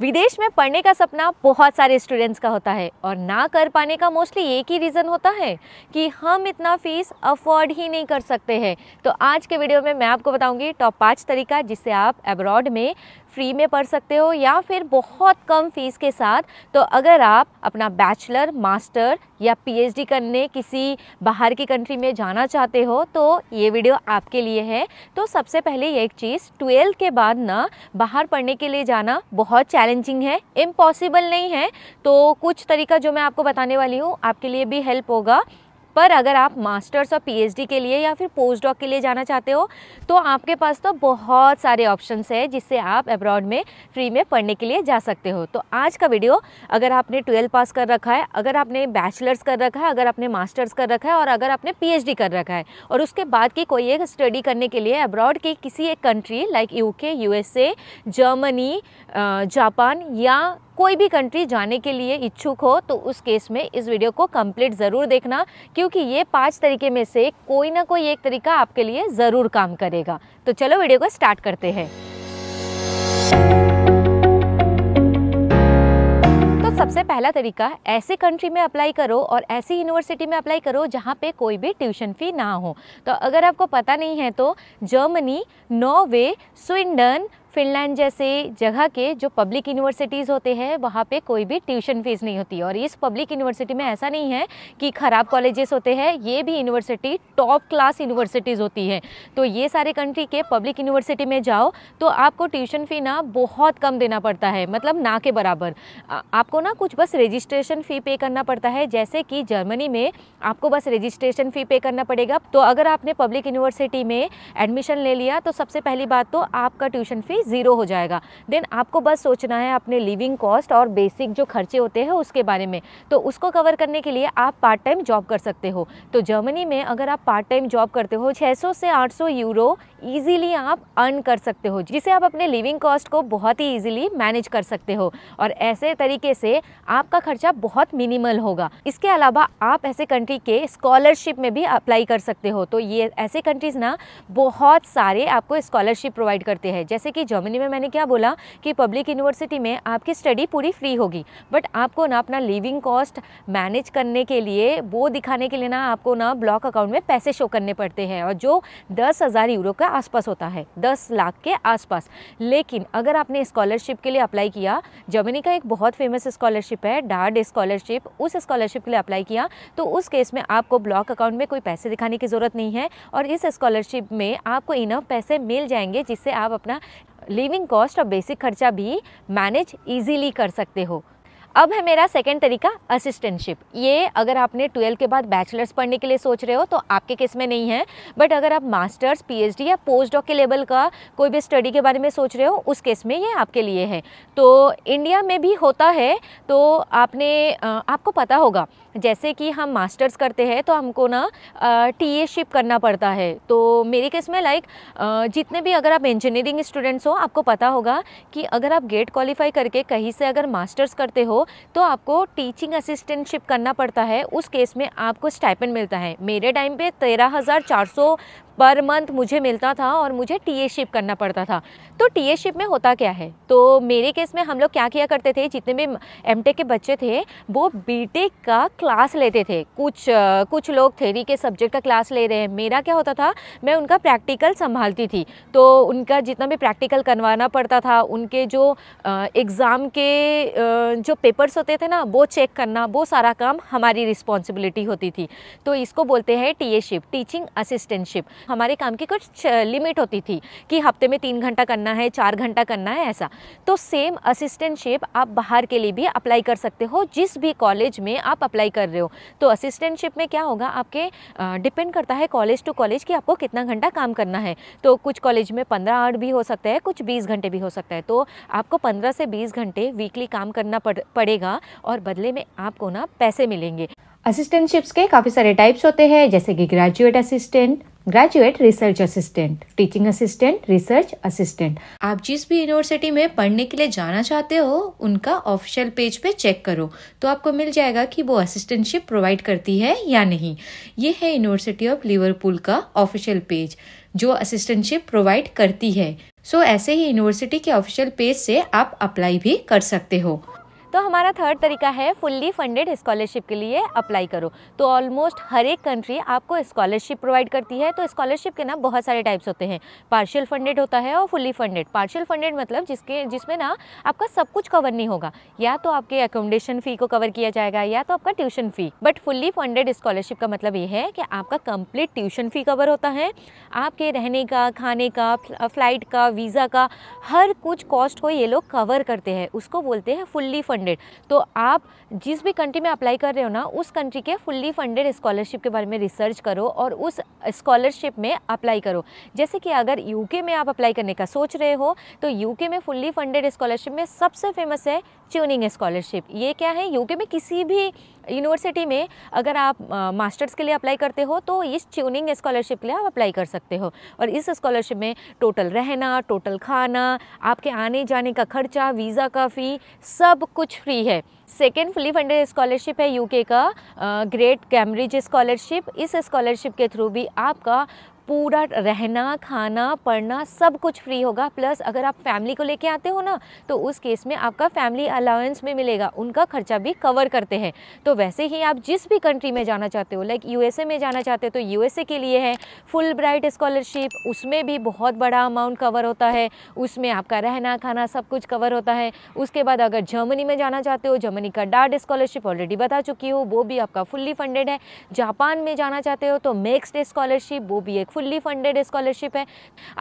विदेश में पढ़ने का सपना बहुत सारे स्टूडेंट्स का होता है और ना कर पाने का मोस्टली एक ही रीज़न होता है कि हम इतना फीस अफोर्ड ही नहीं कर सकते हैं तो आज के वीडियो में मैं आपको बताऊंगी टॉप पाँच तरीका जिससे आप एब्रॉड में फ्री में पढ़ सकते हो या फिर बहुत कम फीस के साथ तो अगर आप अपना बैचलर मास्टर या पीएचडी करने किसी बाहर की कंट्री में जाना चाहते हो तो ये वीडियो आपके लिए है तो सबसे पहले ये एक चीज़ ट्वेल्थ के बाद ना बाहर पढ़ने के लिए जाना बहुत चैलेंजिंग है इम्पॉसिबल नहीं है तो कुछ तरीका जो मैं आपको बताने वाली हूँ आपके लिए भी हेल्प होगा पर अगर आप मास्टर्स और पीएचडी के लिए या फिर पोस्ट डॉक के लिए जाना चाहते हो तो आपके पास तो बहुत सारे ऑप्शन है जिससे आप अब्रॉड में फ्री में पढ़ने के लिए जा सकते हो तो आज का वीडियो अगर आपने ट्वेल्थ पास कर रखा है अगर आपने बैचलर्स कर रखा है अगर आपने मास्टर्स कर रखा है और अगर आपने पी कर रखा है और उसके बाद की कोई एक स्टडी करने के लिए अब्रॉड के किसी एक country like UK Germany Japan या कोई भी कंट्री जाने के लिए इच्छुक हो तो उस केस में इस वीडियो को कंप्लीट ज़रूर देखना क्योंकि ये पांच तरीके में से कोई ना कोई एक तरीका आपके लिए ज़रूर काम करेगा तो चलो वीडियो को स्टार्ट करते हैं तो सबसे पहला तरीका ऐसे कंट्री में अप्लाई करो और ऐसी यूनिवर्सिटी में अप्लाई करो जहाँ पे कोई भी ट्यूशन फ़ी ना हो तो अगर आपको पता नहीं है तो जर्मनी नॉर्वे स्वीडन फिनलैंड जैसे जगह के जो पब्लिक यूनिवर्सिटीज़ होते हैं वहाँ पे कोई भी ट्यूशन फीस नहीं होती और इस पब्लिक यूनिवर्सिटी में ऐसा नहीं है कि ख़राब कॉलेजेस होते हैं ये भी यूनिवर्सिटी टॉप क्लास यूनिवर्सिटीज़ होती हैं तो ये सारे कंट्री के पब्लिक यूनिवर्सिटी में जाओ तो आपको ट्यूशन फ़ी ना बहुत कम देना पड़ता है मतलब ना के बराबर आपको ना कुछ बस रजिस्ट्रेशन फ़ी पे करना पड़ता है जैसे कि जर्मनी में आपको बस रजिस्ट्रेशन फ़ी पे करना पड़ेगा तो अगर आपने पब्लिक यूनिवर्सिटी में एडमिशन ले लिया तो सबसे पहली बात तो आपका ट्यूशन फ़ीस ज़ीरो हो जाएगा देन आपको बस सोचना है अपने लिविंग कॉस्ट और बेसिक जो खर्चे होते हैं उसके बारे में तो उसको कवर करने के लिए आप पार्ट टाइम जॉब कर सकते हो तो जर्मनी में अगर आप पार्ट टाइम जॉब करते हो 600 से 800 यूरो ईजिली आप अर्न कर सकते हो जिसे आप अपने लिविंग कॉस्ट को बहुत ही ईजिली मैनेज कर सकते हो और ऐसे तरीके से आपका खर्चा बहुत मिनिमल होगा इसके अलावा आप ऐसे कंट्री के स्कॉलरशिप में भी अप्लाई कर सकते हो तो ये ऐसे कंट्रीज़ ना बहुत सारे आपको स्कॉलरशिप प्रोवाइड करते हैं जैसे कि जर्मनी में मैंने क्या बोला कि पब्लिक यूनिवर्सिटी में आपकी स्टडी पूरी फ्री होगी बट आपको ना अपना लिविंग कॉस्ट मैनेज करने के लिए वो दिखाने के लिए ना आपको ना ब्लॉक अकाउंट में पैसे शो करने पड़ते हैं और जो दस हज़ार यूरो के आसपास होता है दस लाख के आसपास लेकिन अगर आपने स्कॉलरशिप के लिए अप्लाई किया जर्मनी का एक बहुत फेमस स्कॉलरशिप है डार्ड स्कॉलरशिप उस स्कॉलरशिप के लिए अप्लाई किया तो उस केस में आपको ब्लॉक अकाउंट में कोई पैसे दिखाने की ज़रूरत नहीं है और इस स्कॉलरशिप में आपको इनफ पैसे मिल जाएंगे जिससे आप अपना लिविंग कॉस्ट और बेसिक खर्चा भी मैनेज इजीली कर सकते हो अब है मेरा सेकेंड तरीका असिस्टेंटशिप ये अगर आपने ट्वेल्व के बाद बैचलर्स पढ़ने के लिए सोच रहे हो तो आपके केस में नहीं है बट अगर आप मास्टर्स पीएचडी या पोस्ट डॉक के लेवल का कोई भी स्टडी के बारे में सोच रहे हो उस केस में ये आपके लिए है तो इंडिया में भी होता है तो आपने आपको पता होगा जैसे कि हम मास्टर्स करते हैं तो हमको ना टी ए शिप करना पड़ता है तो मेरे केस में लाइक जितने भी अगर आप इंजीनियरिंग स्टूडेंट्स हो आपको पता होगा कि अगर आप गेट क्वालिफाई करके कहीं से अगर मास्टर्स करते हो तो आपको टीचिंग असिस्टेंटशिप करना पड़ता है उस केस में आपको स्टाइपेंड मिलता है मेरे टाइम पे तेरह हज़ार चार सौ पर मंथ मुझे मिलता था और मुझे टी शिप करना पड़ता था तो टी शिप में होता क्या है तो मेरे केस में हम लोग क्या किया करते थे जितने भी एम के बच्चे थे वो बी का क्लास लेते थे कुछ कुछ लोग थेरी के सब्जेक्ट का क्लास ले रहे हैं मेरा क्या होता था मैं उनका प्रैक्टिकल संभालती थी तो उनका जितना भी प्रैक्टिकल करवाना पड़ता था उनके जो एग्ज़ाम के जो पेपर्स होते थे ना वो चेक करना वो सारा काम हमारी रिस्पॉन्सिबिलिटी होती थी तो इसको बोलते हैं टी शिप टीचिंग असिस्टेंटशिप हमारे काम की कुछ लिमिट होती थी कि हफ्ते में तीन घंटा करना है चार घंटा करना है ऐसा तो सेम असिस्टेंटशिप आप बाहर के लिए भी अप्लाई कर सकते हो जिस भी कॉलेज में आप अप्लाई कर रहे हो तो असिस्टेंटशिप में क्या होगा आपके डिपेंड करता है कॉलेज टू कॉलेज कि आपको कितना घंटा काम करना है तो कुछ कॉलेज में पंद्रह आवर भी हो सकता है कुछ बीस घंटे भी हो सकता है तो आपको पंद्रह से बीस घंटे वीकली काम करना पड़, पड़ेगा और बदले में आपको ना पैसे मिलेंगे असिस्टेंटशिप्स के काफ़ी सारे टाइप्स होते हैं जैसे कि graduate assistant graduate research assistant teaching assistant research assistant आप जिस भी यूनिवर्सिटी में पढ़ने के लिए जाना चाहते हो उनका ऑफिशियल पेज पे चेक करो तो आपको मिल जाएगा कि वो असिस्टेंटशिप प्रोवाइड करती है या नहीं ये है यूनिवर्सिटी ऑफ लिवरपूल का ऑफिशियल पेज जो असिस्टेंटशिप प्रोवाइड करती है सो so, ऐसे ही यूनिवर्सिटी के ऑफिशियल पेज से आप अप्लाई भी कर सकते हो तो हमारा थर्ड तरीका है फुल्ली फंडेड स्कॉलरशिप के लिए अप्लाई करो तो ऑलमोस्ट हर एक कंट्री आपको स्कॉलरशिप प्रोवाइड करती है तो स्कॉलरशिप के ना बहुत सारे टाइप्स होते हैं पार्शियल फंडेड होता है और फुल्ली फंडेड पार्शियल फंडेड मतलब जिसके जिसमें ना आपका सब कुछ कवर नहीं होगा या तो आपके अकोमोडेशन फ़ी को कवर किया जाएगा या तो आपका tuition fee but fully funded scholarship का मतलब ये है कि आपका कंप्लीट ट्यूशन फ़ी कवर होता है आपके रहने का खाने का फ्लाइट का वीज़ा का हर कुछ कॉस्ट को ये लोग कवर करते हैं उसको बोलते हैं फुल्ली फंडेड फंडेड तो आप जिस भी कंट्री में अप्लाई कर रहे हो ना उस कंट्री के फुल्ली फंडेड स्कॉलरशिप के बारे में रिसर्च करो और उस स्कॉलरशिप में अप्लाई करो जैसे कि अगर यूके में आप अप्लाई करने का सोच रहे हो तो यूके में फुल्ली फंडेड स्कॉलरशिप में सबसे फेमस है ट्यूनिंग स्कॉलरशिप ये क्या है यूके में किसी भी यूनिवर्सिटी में अगर आप मास्टर्स के लिए अप्लाई करते हो तो इस ट्यूनिंग स्कॉलरशिप के लिए आप अप्लाई कर सकते हो और इस स्कॉलरशिप में टोटल रहना टोटल खाना आपके आने जाने का खर्चा वीज़ा का फ़ी सब कुछ कुछ फ्री है सेकेंड फुली फंडेड स्कॉलरशिप है यूके का ग्रेट कैम्ब्रिज स्कॉलरशिप इस स्कॉलरशिप के थ्रू भी आपका पूरा रहना खाना पढ़ना सब कुछ फ्री होगा प्लस अगर आप फैमिली को लेके आते हो ना तो उस केस में आपका फैमिली अलाउंस में मिलेगा उनका खर्चा भी कवर करते हैं तो वैसे ही आप जिस भी कंट्री में जाना चाहते हो लाइक यूएसए में जाना चाहते हो तो यूएसए के लिए है फुल ब्राइट स्कॉलरशिप उसमें भी बहुत बड़ा अमाउंट कवर होता है उसमें आपका रहना खाना सब कुछ कवर होता है उसके बाद अगर जर्मनी में जाना चाहते हो जर्मनी का डार्ड स्कॉलरशिप ऑलरेडी बता चुकी हो वो भी आपका फुल्ली फंडेड है जापान में जाना चाहते हो तो नेक्स्ट स्कॉलरशिप वो भी एक फुल्ली फंडेड स्कॉलरशिप है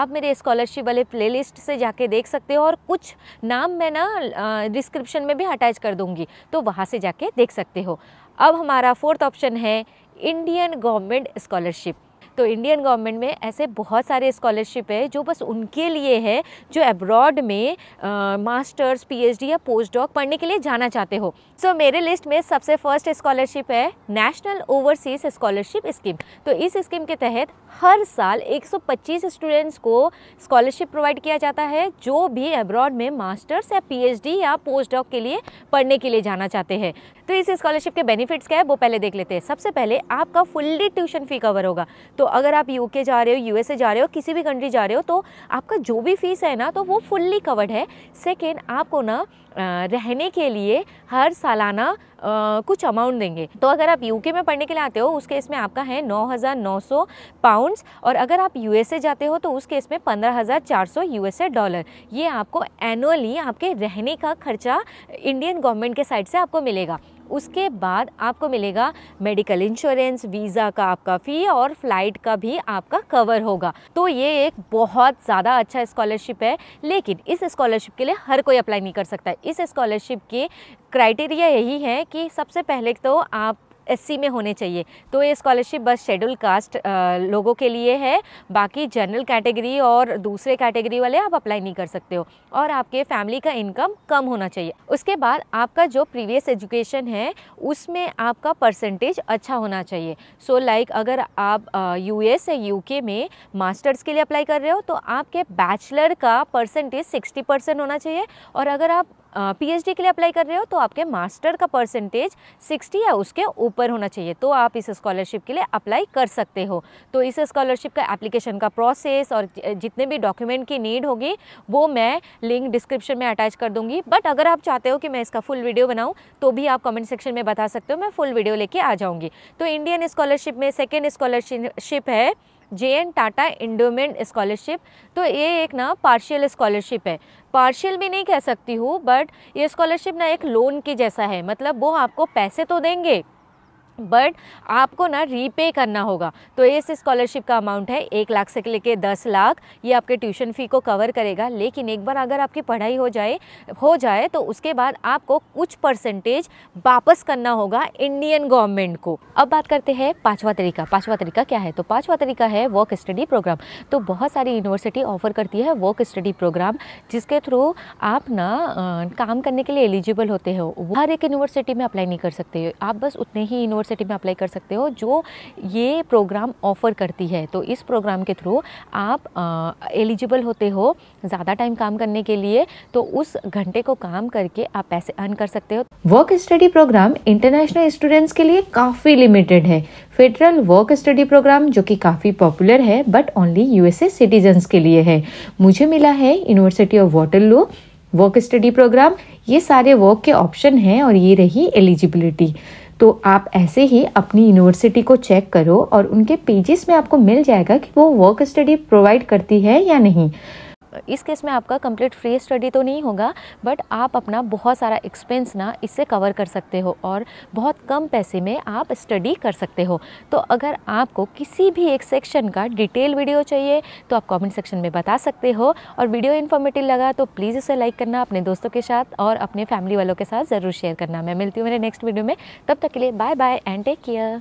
आप मेरे स्कॉलरशिप वाले प्लेलिस्ट से जाके देख सकते हो और कुछ नाम मैं ना डिस्क्रिप्शन में भी अटैच कर दूँगी तो वहाँ से जाके देख सकते हो अब हमारा फोर्थ ऑप्शन है इंडियन गवर्नमेंट स्कॉलरशिप तो इंडियन गवर्नमेंट में ऐसे बहुत सारे स्कॉलरशिप है जो बस उनके लिए है जो एब्रॉड में मास्टर्स पीएचडी या पोस्ट डॉक पढ़ने के लिए जाना चाहते हो सो so, मेरे लिस्ट में सबसे फर्स्ट स्कॉलरशिप है नेशनल ओवरसीज स्कॉलरशिप स्कीम तो इस स्कीम के तहत हर साल 125 स्टूडेंट्स को स्कॉलरशिप प्रोवाइड किया जाता है जो भी अब्रॉड में मास्टर्स या पीएचडी या पोस्ट डॉक के लिए पढ़ने के लिए जाना चाहते हैं तो इस स्कॉलरशिप के बेनिफिट्स क्या है वो पहले देख लेते हैं सबसे पहले आपका फुल्ली ट्यूशन फ़ी कवर होगा तो अगर आप यूके जा रहे हो यूएसए जा रहे हो किसी भी कंट्री जा रहे हो तो आपका जो भी फीस है ना तो वो फुल्ली कवर्ड है सेकेंड आपको ना रहने के लिए हर सालाना कुछ अमाउंट देंगे तो अगर आप यूके में पढ़ने के लिए आते हो उस केस में आपका है नौ पाउंड पाउंड्स और अगर आप यूएसए जाते हो तो उस केस में पंद्रह हज़ार चार सौ यूएसए डॉलर ये आपको एनुअली आपके रहने का खर्चा इंडियन गवर्नमेंट के साइड से आपको मिलेगा उसके बाद आपको मिलेगा मेडिकल इंश्योरेंस वीज़ा का आपका फ़ी और फ्लाइट का भी आपका कवर होगा तो ये एक बहुत ज़्यादा अच्छा स्कॉलरशिप है लेकिन इस स्कॉलरशिप के लिए हर कोई अप्लाई नहीं कर सकता इस स्कॉलरशिप के क्राइटेरिया यही है कि सबसे पहले तो आप एससी में होने चाहिए तो ये स्कॉलरशिप बस शेड्यूल कास्ट लोगों के लिए है बाकी जनरल कैटेगरी और दूसरे कैटेगरी वाले आप अप्लाई नहीं कर सकते हो और आपके फैमिली का इनकम कम होना चाहिए उसके बाद आपका जो प्रीवियस एजुकेशन है उसमें आपका परसेंटेज अच्छा होना चाहिए सो so, लाइक like, अगर आप यू एस या यू के में मास्टर्स के लिए अप्लाई कर रहे हो तो आपके बैचलर का परसेंटेज सिक्सटी परसेंट होना चाहिए और अगर आप पीएचडी के लिए अप्लाई कर रहे हो तो आपके मास्टर का परसेंटेज 60 या उसके ऊपर होना चाहिए तो आप इस स्कॉलरशिप के लिए अप्लाई कर सकते हो तो इस स्कॉलरशिप का एप्लीकेशन का प्रोसेस और जितने भी डॉक्यूमेंट की नीड होगी वो मैं लिंक डिस्क्रिप्शन में अटैच कर दूँगी बट अगर आप चाहते हो कि मैं इसका फुल वीडियो बनाऊँ तो भी आप कमेंट सेक्शन में बता सकते हो मैं फुल वीडियो लेके आ जाऊँगी तो इंडियन स्कॉलरशिप में सेकेंड स्कॉलरशिप है J N Tata endowment scholarship तो ये एक ना पार्शियल स्कॉलरशिप है पार्शियल भी नहीं कह सकती हूँ बट ये स्कॉलरशिप ना एक लोन के जैसा है मतलब वो आपको पैसे तो देंगे बट आपको ना रीपे करना होगा तो इस स्कॉलरशिप का अमाउंट है एक लाख से लेके दस लाख ये आपके ट्यूशन फ़ी को कवर करेगा लेकिन एक बार अगर आपकी पढ़ाई हो जाए हो जाए तो उसके बाद आपको कुछ परसेंटेज वापस करना होगा इंडियन गवर्नमेंट को अब बात करते हैं पांचवा तरीका पाँचवा तरीका क्या है तो पाँचवा तरीका है वर्क स्टडी प्रोग्राम तो बहुत सारी यूनिवर्सिटी ऑफर करती है वर्क स्टडी प्रोग्राम जिसके थ्रू आप ना काम करने के लिए एलिजिबल होते हो हर एक यूनिवर्सिटी में अप्लाई नहीं कर सकते आप बस उतने ही यूनिवर्सिटी यूनिवर्सिटी में अप्लाई कर सकते हो जो ये प्रोग्राम ऑफ़र करती है तो इस प्रोग्राम के थ्रू आप एलिजिबल होते हो ज़्यादा टाइम काम करने के लिए तो उस घंटे को काम करके आप पैसे अर्न कर सकते हो work study program international students के लिए काफ़ी लिमिटेड है फेडरल वर्क स्टडी प्रोग्राम जो कि काफ़ी पॉपुलर है बट ओनली यूएसए सिटीजन्स के लिए है मुझे मिला है university of Waterloo work study program ये सारे वर्क के ऑप्शन हैं और ये रही एलिजिबिलिटी तो आप ऐसे ही अपनी यूनिवर्सिटी को चेक करो और उनके पेजेस में आपको मिल जाएगा कि वो वर्क स्टडी प्रोवाइड करती है या नहीं इस केस में आपका कंप्लीट फ्री स्टडी तो नहीं होगा बट आप अपना बहुत सारा एक्सपेंस ना इससे कवर कर सकते हो और बहुत कम पैसे में आप स्टडी कर सकते हो तो अगर आपको किसी भी एक सेक्शन का डिटेल वीडियो चाहिए तो आप कमेंट सेक्शन में बता सकते हो और वीडियो इन्फॉर्मेटिव लगा तो प्लीज़ उसे लाइक करना अपने दोस्तों के साथ और अपने फैमिली वालों के साथ ज़रूर शेयर करना मैं मिलती हूँ मेरे नेक्स्ट वीडियो में तब तक के लिए bye bye and take care